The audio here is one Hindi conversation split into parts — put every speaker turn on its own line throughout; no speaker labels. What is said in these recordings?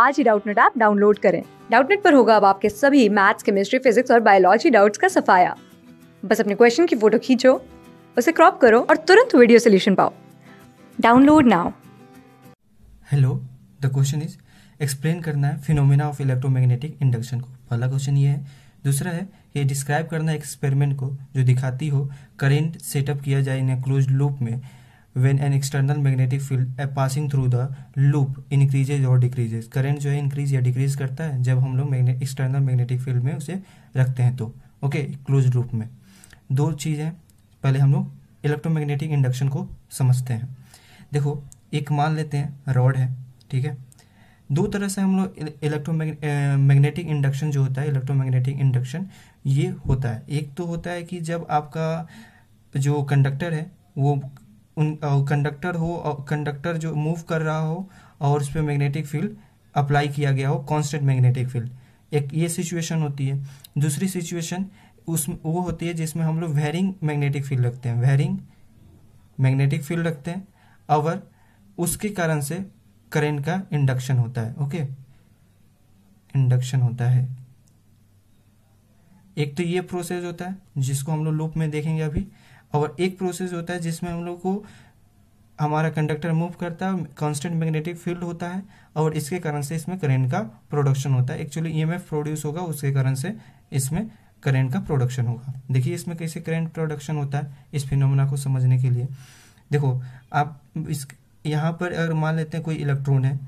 आज ही डाउटनेट ऐप डाउनलोड करें डाउटनेट पर होगा अब आपके सभी मैथ्स केमिस्ट्री फिजिक्स और बायोलॉजी डाउट्स का सफाया बस अपने क्वेश्चन की फोटो खींचो उसे क्रॉप करो और तुरंत वीडियो सोल्यूशन पाओ download now hello the question is explain करना है फिनोमिना ऑफ इलेक्ट्रोमैग्नेटिक इंडक्शन को पहला क्वेश्चन ये है दूसरा है ये डिस्क्राइब करना एक्सपेरिमेंट को जो दिखाती हो करेंट सेटअप किया जाए इन क्लोज लूप में when an external magnetic field passing through the loop increases or decreases current जो है increase या decrease करता है जब हम लोग magnet, external magnetic field में उसे रखते हैं तो ओके क्लोज रूप में दो चीज़ें पहले हम लोग इलेक्ट्रोमैग्नेटिक इंडक्शन को समझते हैं देखो एक मान लेते हैं रॉड है ठीक है दो तरह से हम लोग इलेक्ट्रो मैग्नेटिक इंडक्शन जो होता है इलेक्ट्रोमैग्नेटिक इंडक्शन ये होता है एक तो होता है कि जब आपका जो कंडक्टर है वो उन कंडक्टर हो कंडक्टर जो मूव कर रहा हो और उस पर मैग्नेटिक फील्ड अप्लाई किया गया हो कांस्टेंट मैग्नेटिक फील्ड एक ये सिचुएशन होती है दूसरी सिचुएशन उस वो होती है जिसमें हम लोग वेरिंग मैग्नेटिक फील्ड रखते हैं वेरिंग मैग्नेटिक फील्ड रखते हैं और उसके कारण से करेंट का इंडक्शन होता है ओके इंडक्शन होता है एक तो ये प्रोसेस होता है जिसको हम लोग लूप में देखेंगे अभी और एक प्रोसेस होता है जिसमें हम लोग को हमारा कंडक्टर मूव करता है कांस्टेंट मैग्नेटिक फील्ड होता है और इसके कारण से इसमें करंट का प्रोडक्शन होता है एक्चुअली ईएमएफ प्रोड्यूस होगा उसके कारण से इसमें करंट का प्रोडक्शन होगा देखिए इसमें कैसे करंट प्रोडक्शन होता है इस फिनोमेना को समझने के लिए देखो आप इस यहाँ पर अगर मान लेते हैं कोई इलेक्ट्रॉन है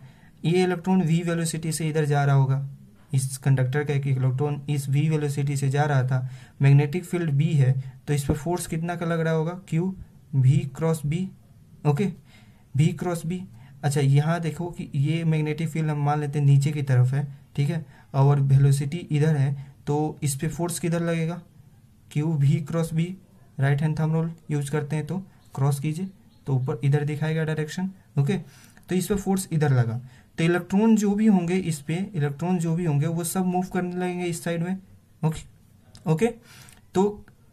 ये इलेक्ट्रॉन वी वेलोसिटी से इधर जा रहा होगा इस कंडक्टर का एक इलेक्ट्रॉन इस वी वेलोसिटी से जा रहा था मैग्नेटिक फील्ड बी है तो इस पर फोर्स कितना का लग रहा होगा Q V cross B okay V cross B अच्छा यहाँ देखो कि ये मैग्नेटिक फील्ड हम मान लेते हैं नीचे की तरफ है ठीक है और वेलोसिटी इधर है तो इस पर फोर्स किधर लगेगा Q V cross B right hand thumb rule use करते हैं तो क्रॉस कीजिए तो ऊपर इधर दिखाएगा डायरेक्शन ओके तो इस पर फोर्स इधर लगा तो इलेक्ट्रॉन जो भी होंगे इस पे इलेक्ट्रॉन जो भी होंगे वो सब मूव करने लगेंगे इस साइड में ओके ओके तो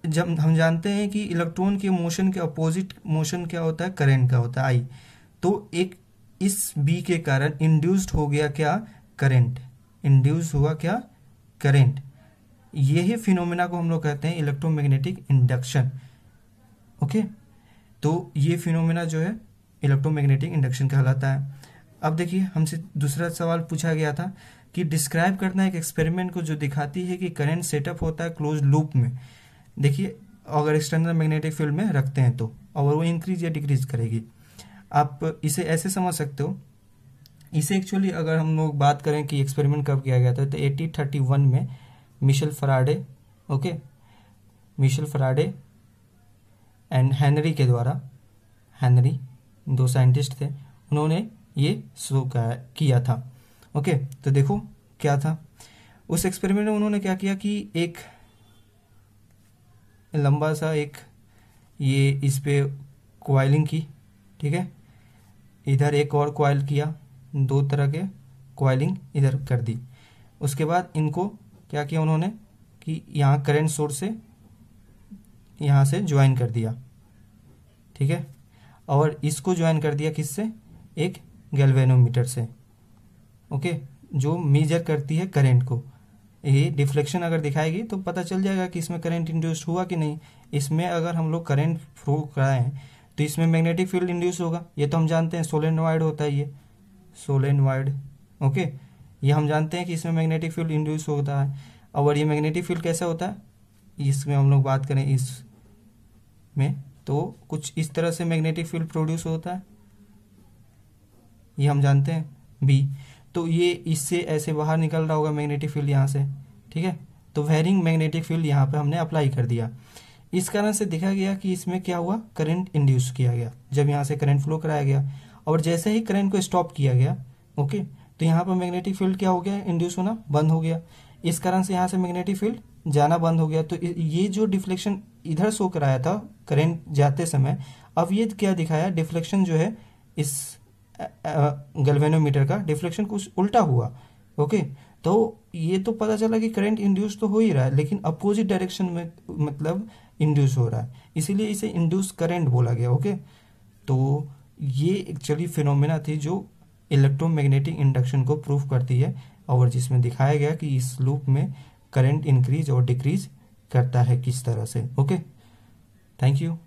जब हम जानते हैं कि इलेक्ट्रॉन के मोशन के अपोजिट मोशन क्या होता है करेंट का होता है आई तो एक इस बी के कारण इंड्यूस्ड हो गया क्या करेंट इंड्यूस हुआ क्या करेंट यही फिनोमेना को हम लोग कहते हैं इलेक्ट्रोमैग्नेटिक इंडक्शन ओके तो ये फिनोमेना जो है इलेक्ट्रोमैग्नेटिक इंडक्शन कहलाता है अब देखिए हमसे दूसरा सवाल पूछा गया था कि डिस्क्राइब करना एक एक्सपेरिमेंट को जो दिखाती है कि करंट सेटअप होता है क्लोज लूप में देखिए अगर एक्सटर्नल मैग्नेटिक फील्ड में रखते हैं तो और वो इंक्रीज या डिक्रीज करेगी आप इसे ऐसे समझ सकते हो इसे एक्चुअली अगर हम लोग बात करें कि एक्सपेरिमेंट कब किया गया था तो एटीन थर्टी वन में Michael Faraday okay Michael Faraday and Henry के द्वारा हैनरी दो साइंटिस्ट थे उन्होंने ये शो किया था ओके तो देखो क्या था उस एक्सपेरिमेंट में उन्होंने क्या किया कि एक लंबा सा एक ये इस पर क्वाइलिंग की ठीक है इधर एक और क्वाइल किया दो तरह के क्वाइलिंग इधर कर दी उसके बाद इनको क्या किया उन्होंने कि यहाँ करंट सोर्स से यहाँ से ज्वाइन कर दिया ठीक है और इसको ज्वाइन कर दिया किससे एक गैल्वेनोमीटर से ओके जो मेजर करती है करंट को ये डिफ्लेक्शन अगर दिखाएगी तो पता चल जाएगा कि इसमें करंट इंड्यूस हुआ कि नहीं इसमें अगर हम लोग करंट फ्लो कराएं तो इसमें मैग्नेटिक फील्ड इंड्यूस होगा ये तो हम जानते हैं वाइड होता है ये वाइड ओके ये हम जानते हैं कि इसमें मैग्नेटिक फील्ड इंड्यूस होता है और ये मैग्नेटिक फील्ड कैसा होता है इसमें हम लोग बात करें इस में तो कुछ इस तरह से मैग्नेटिक फील्ड प्रोड्यूस होता है ये हम जानते हैं बी तो ये इससे ऐसे बाहर निकल रहा होगा मैग्नेटिक फील्ड यहाँ से ठीक है तो वेरिंग मैग्नेटिक फील्ड यहाँ पर हमने अप्लाई कर दिया इस कारण से देखा गया कि इसमें क्या हुआ करंट इंड्यूस किया गया जब यहाँ से करंट फ्लो कराया गया और जैसे ही करंट को स्टॉप किया गया ओके तो यहाँ पर मैग्नेटिक फील्ड क्या हो गया इंड्यूस होना बंद हो गया इस कारण से यहाँ से मैग्नेटिक फील्ड जाना बंद हो गया तो ये जो डिफ्लेक्शन इधर शो कराया था करेंट जाते समय अब ये क्या दिखाया डिफ्लेक्शन जो है इस गलवेनोमीटर का डिफ्लेक्शन कुछ उल्टा हुआ ओके तो ये तो पता चला कि करंट इंड्यूस तो हो ही रहा है लेकिन अपोजिट डायरेक्शन में मतलब इंड्यूस हो रहा है इसीलिए इसे इंड्यूस करंट बोला गया ओके तो ये एक्चुअली फिनोमेना थी जो इलेक्ट्रोमैग्नेटिक इंडक्शन को प्रूव करती है और जिसमें दिखाया गया कि इस लूप में करंट इंक्रीज और डिक्रीज करता है किस तरह से okay thank you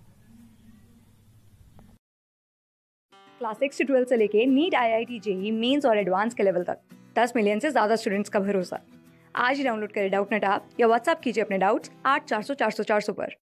class six से ट्वेल्थ से लेके NEET I I T JEE mains और एडवांस के लेवल तक दस मिलियन से ज़्यादा स्टूडेंट्स का भरोसा आज ही डाउनलोड करें डाउट नेट आप या व्हाट्सअप कीजिए अपने डाउट्स आठ चार सौ चार सौ चार सौ पर